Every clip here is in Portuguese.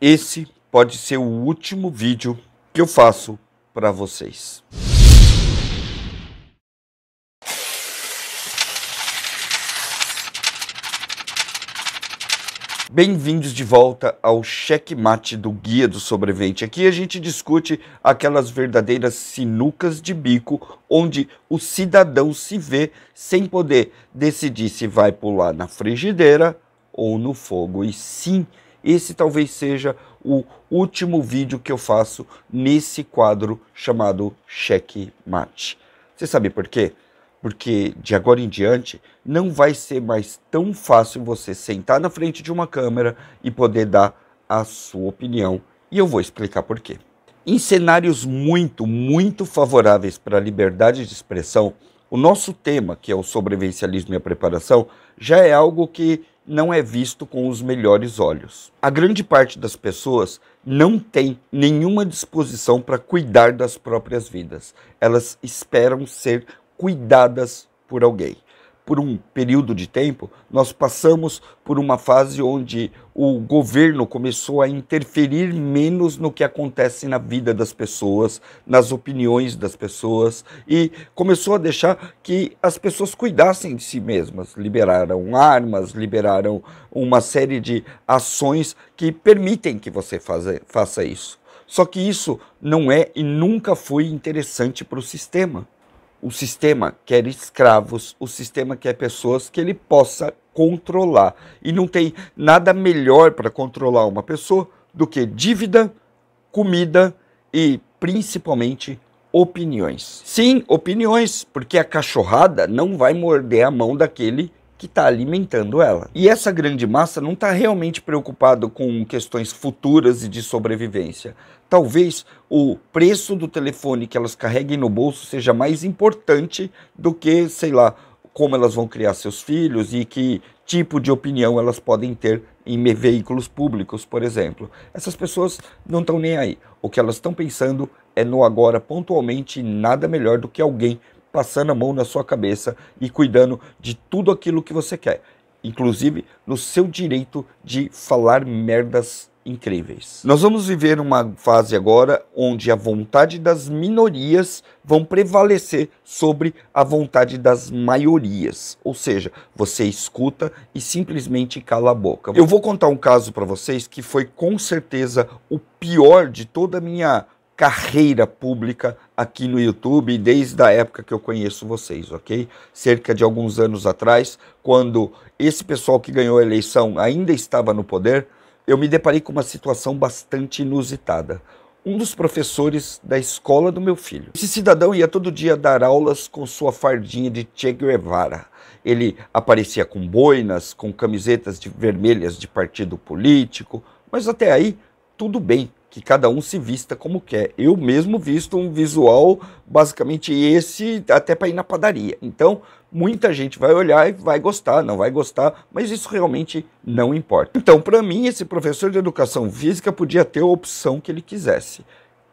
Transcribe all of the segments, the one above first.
Esse pode ser o último vídeo que eu faço para vocês. Bem-vindos de volta ao checkmate do Guia do Sobrevivente. Aqui a gente discute aquelas verdadeiras sinucas de bico onde o cidadão se vê sem poder decidir se vai pular na frigideira ou no fogo. E sim, esse talvez seja o último vídeo que eu faço nesse quadro chamado Cheque Mate. Você sabe por quê? Porque de agora em diante não vai ser mais tão fácil você sentar na frente de uma câmera e poder dar a sua opinião, e eu vou explicar por quê. Em cenários muito, muito favoráveis para a liberdade de expressão, o nosso tema, que é o sobrevivencialismo e a preparação, já é algo que não é visto com os melhores olhos. A grande parte das pessoas não tem nenhuma disposição para cuidar das próprias vidas. Elas esperam ser cuidadas por alguém por um período de tempo, nós passamos por uma fase onde o governo começou a interferir menos no que acontece na vida das pessoas, nas opiniões das pessoas e começou a deixar que as pessoas cuidassem de si mesmas. Liberaram armas, liberaram uma série de ações que permitem que você faze, faça isso. Só que isso não é e nunca foi interessante para o sistema. O sistema quer escravos, o sistema quer pessoas que ele possa controlar. E não tem nada melhor para controlar uma pessoa do que dívida, comida e principalmente opiniões. Sim, opiniões, porque a cachorrada não vai morder a mão daquele que está alimentando ela. E essa grande massa não está realmente preocupado com questões futuras e de sobrevivência. Talvez o preço do telefone que elas carreguem no bolso seja mais importante do que, sei lá, como elas vão criar seus filhos e que tipo de opinião elas podem ter em veículos públicos, por exemplo. Essas pessoas não estão nem aí. O que elas estão pensando é no agora, pontualmente, nada melhor do que alguém passando a mão na sua cabeça e cuidando de tudo aquilo que você quer, inclusive no seu direito de falar merdas incríveis. Nós vamos viver uma fase agora onde a vontade das minorias vão prevalecer sobre a vontade das maiorias. Ou seja, você escuta e simplesmente cala a boca. Eu vou contar um caso para vocês que foi com certeza o pior de toda a minha carreira pública aqui no YouTube desde a época que eu conheço vocês, ok? Cerca de alguns anos atrás, quando esse pessoal que ganhou a eleição ainda estava no poder, eu me deparei com uma situação bastante inusitada. Um dos professores da escola do meu filho. Esse cidadão ia todo dia dar aulas com sua fardinha de Che Guevara. Ele aparecia com boinas, com camisetas de vermelhas de partido político, mas até aí tudo bem que cada um se vista como quer. Eu mesmo visto um visual basicamente esse, até para ir na padaria. Então, muita gente vai olhar e vai gostar, não vai gostar, mas isso realmente não importa. Então, para mim, esse professor de educação física podia ter a opção que ele quisesse.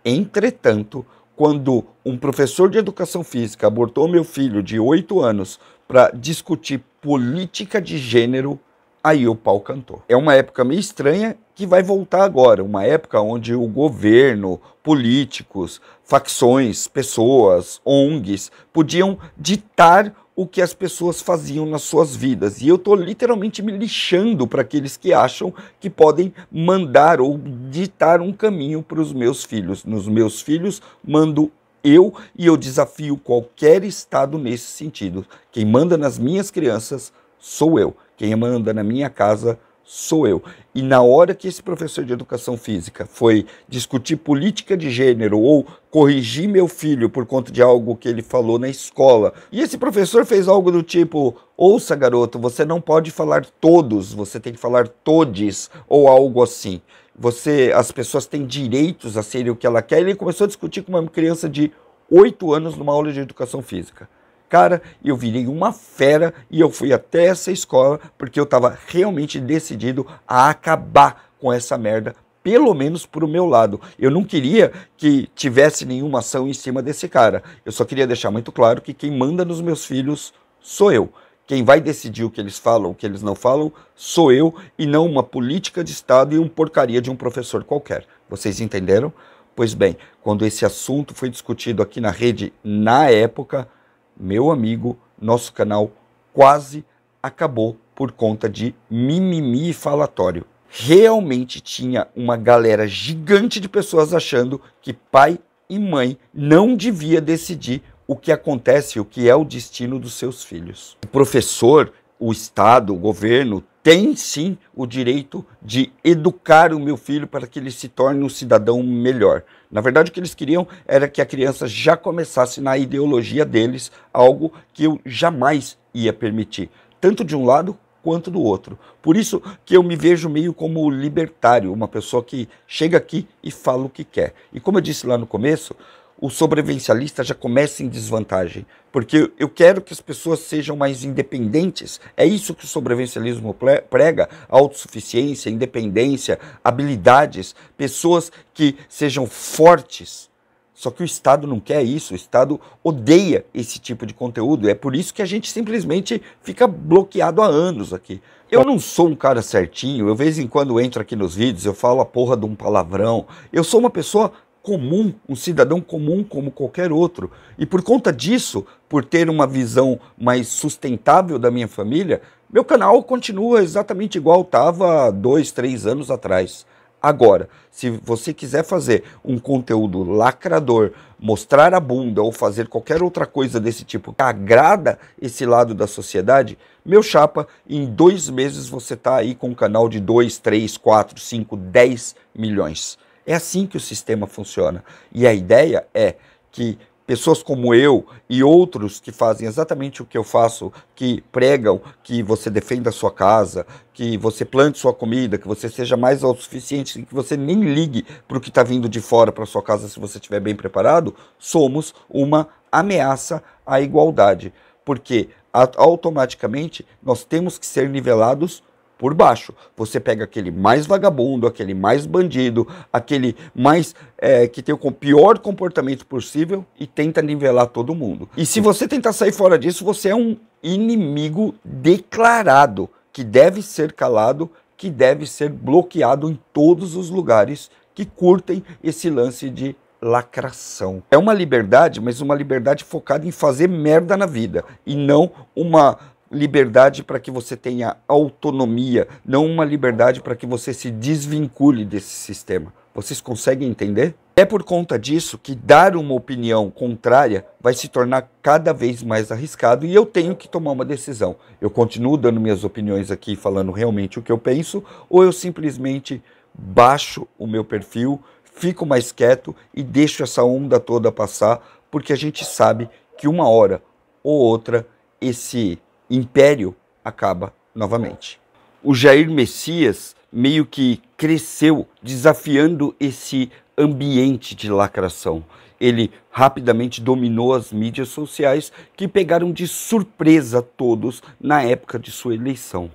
Entretanto, quando um professor de educação física abortou meu filho de 8 anos para discutir política de gênero, aí o pau cantou. É uma época meio estranha que vai voltar agora, uma época onde o governo, políticos, facções, pessoas, ONGs podiam ditar o que as pessoas faziam nas suas vidas. E eu estou literalmente me lixando para aqueles que acham que podem mandar ou ditar um caminho para os meus filhos. Nos meus filhos, mando eu e eu desafio qualquer Estado nesse sentido. Quem manda nas minhas crianças sou eu. Quem manda na minha casa sou eu. E na hora que esse professor de educação física foi discutir política de gênero ou corrigir meu filho por conta de algo que ele falou na escola, e esse professor fez algo do tipo: ouça, garoto, você não pode falar todos, você tem que falar todes, ou algo assim. Você, as pessoas têm direitos a serem o que ela quer. ele começou a discutir com uma criança de 8 anos numa aula de educação física. Cara, eu virei uma fera e eu fui até essa escola porque eu estava realmente decidido a acabar com essa merda, pelo menos para o meu lado. Eu não queria que tivesse nenhuma ação em cima desse cara. Eu só queria deixar muito claro que quem manda nos meus filhos sou eu. Quem vai decidir o que eles falam, o que eles não falam, sou eu e não uma política de Estado e um porcaria de um professor qualquer. Vocês entenderam? Pois bem, quando esse assunto foi discutido aqui na rede na época, meu amigo, nosso canal quase acabou por conta de mimimi falatório. Realmente tinha uma galera gigante de pessoas achando que pai e mãe não devia decidir o que acontece, o que é o destino dos seus filhos. O professor, o Estado, o governo, tem sim o direito de educar o meu filho para que ele se torne um cidadão melhor. Na verdade, o que eles queriam era que a criança já começasse na ideologia deles algo que eu jamais ia permitir, tanto de um lado quanto do outro. Por isso que eu me vejo meio como libertário, uma pessoa que chega aqui e fala o que quer. E como eu disse lá no começo, o sobrevivencialista já começa em desvantagem, porque eu quero que as pessoas sejam mais independentes. É isso que o sobrevivencialismo prega: autossuficiência, independência, habilidades, pessoas que sejam fortes. Só que o Estado não quer isso, o Estado odeia esse tipo de conteúdo. É por isso que a gente simplesmente fica bloqueado há anos aqui. Eu não sou um cara certinho, eu de vez em quando entro aqui nos vídeos, eu falo a porra de um palavrão. Eu sou uma pessoa comum, um cidadão comum como qualquer outro. E por conta disso, por ter uma visão mais sustentável da minha família, meu canal continua exatamente igual estava dois, três anos atrás. Agora, se você quiser fazer um conteúdo lacrador, mostrar a bunda ou fazer qualquer outra coisa desse tipo que agrada esse lado da sociedade, meu chapa, em dois meses você está aí com um canal de 2, 3, 4, 5, 10 milhões. É assim que o sistema funciona. E a ideia é que pessoas como eu e outros que fazem exatamente o que eu faço, que pregam que você defenda a sua casa, que você plante sua comida, que você seja mais autossuficiente, que você nem ligue para o que está vindo de fora para sua casa se você estiver bem preparado, somos uma ameaça à igualdade. Porque automaticamente nós temos que ser nivelados por baixo. Você pega aquele mais vagabundo, aquele mais bandido, aquele mais é, que tem o pior comportamento possível e tenta nivelar todo mundo. E se você tentar sair fora disso, você é um inimigo declarado que deve ser calado, que deve ser bloqueado em todos os lugares que curtem esse lance de lacração. É uma liberdade, mas uma liberdade focada em fazer merda na vida e não uma liberdade para que você tenha autonomia, não uma liberdade para que você se desvincule desse sistema. Vocês conseguem entender? É por conta disso que dar uma opinião contrária vai se tornar cada vez mais arriscado e eu tenho que tomar uma decisão. Eu continuo dando minhas opiniões aqui, falando realmente o que eu penso, ou eu simplesmente baixo o meu perfil, fico mais quieto e deixo essa onda toda passar, porque a gente sabe que uma hora ou outra esse império acaba novamente. O Jair Messias meio que cresceu desafiando esse ambiente de lacração. Ele rapidamente dominou as mídias sociais que pegaram de surpresa todos na época de sua eleição.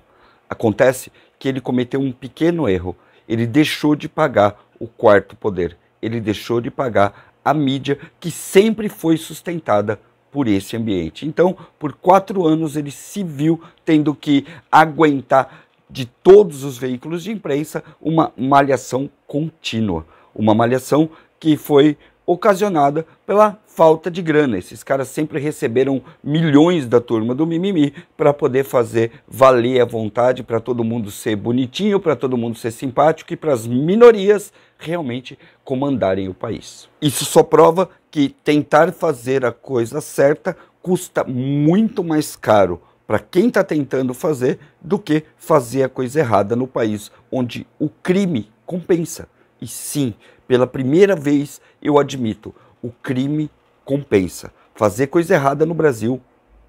Acontece que ele cometeu um pequeno erro. Ele deixou de pagar o quarto poder. Ele deixou de pagar a mídia que sempre foi sustentada por esse ambiente. Então, por quatro anos, ele se viu tendo que aguentar de todos os veículos de imprensa uma malhação contínua, uma malhação que foi ocasionada pela falta de grana. Esses caras sempre receberam milhões da turma do mimimi para poder fazer valer a vontade, para todo mundo ser bonitinho, para todo mundo ser simpático e para as minorias realmente comandarem o país. Isso só prova que tentar fazer a coisa certa custa muito mais caro para quem está tentando fazer do que fazer a coisa errada no país onde o crime compensa. E sim, pela primeira vez, eu admito, o crime compensa. Fazer coisa errada no Brasil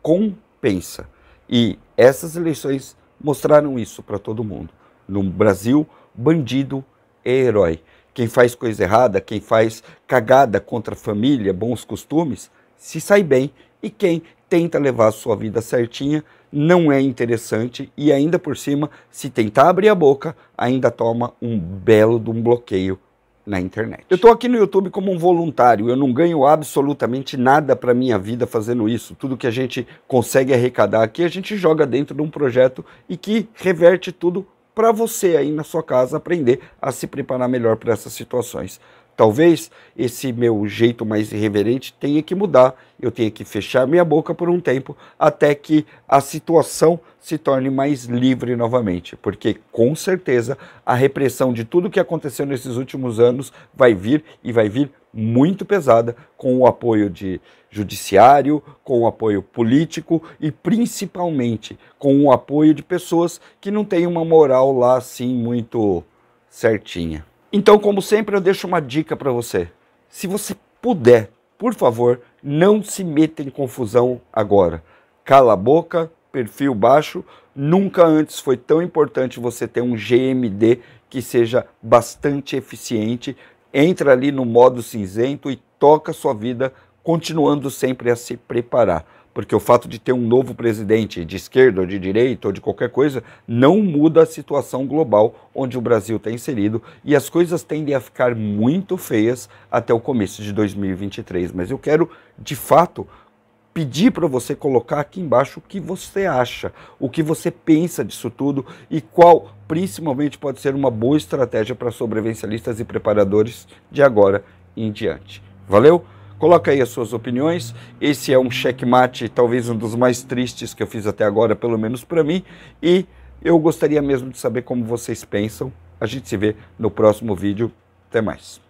compensa. E essas eleições mostraram isso para todo mundo. No Brasil, bandido é herói. Quem faz coisa errada, quem faz cagada contra a família, bons costumes, se sai bem. E quem tenta levar a sua vida certinha não é interessante e ainda por cima, se tentar abrir a boca, ainda toma um belo de um bloqueio na internet. Eu estou aqui no YouTube como um voluntário, eu não ganho absolutamente nada para minha vida fazendo isso. Tudo que a gente consegue arrecadar aqui, a gente joga dentro de um projeto e que reverte tudo para você aí na sua casa aprender a se preparar melhor para essas situações. Talvez esse meu jeito mais irreverente tenha que mudar, eu tenha que fechar minha boca por um tempo até que a situação se torne mais livre novamente, porque com certeza a repressão de tudo que aconteceu nesses últimos anos vai vir e vai vir muito pesada com o apoio de judiciário, com o apoio político e principalmente com o apoio de pessoas que não têm uma moral lá assim muito certinha. Então, como sempre, eu deixo uma dica para você. Se você puder, por favor, não se meta em confusão agora. Cala a boca, perfil baixo. Nunca antes foi tão importante você ter um GMD que seja bastante eficiente. Entra ali no modo cinzento e toca sua vida, continuando sempre a se preparar porque o fato de ter um novo presidente de esquerda ou de direita ou de qualquer coisa não muda a situação global onde o Brasil está inserido e as coisas tendem a ficar muito feias até o começo de 2023. Mas eu quero, de fato, pedir para você colocar aqui embaixo o que você acha, o que você pensa disso tudo e qual, principalmente, pode ser uma boa estratégia para sobrevivencialistas e preparadores de agora em diante. Valeu? Coloca aí as suas opiniões. Esse é um checkmate, talvez um dos mais tristes que eu fiz até agora, pelo menos para mim. E eu gostaria mesmo de saber como vocês pensam. A gente se vê no próximo vídeo. Até mais.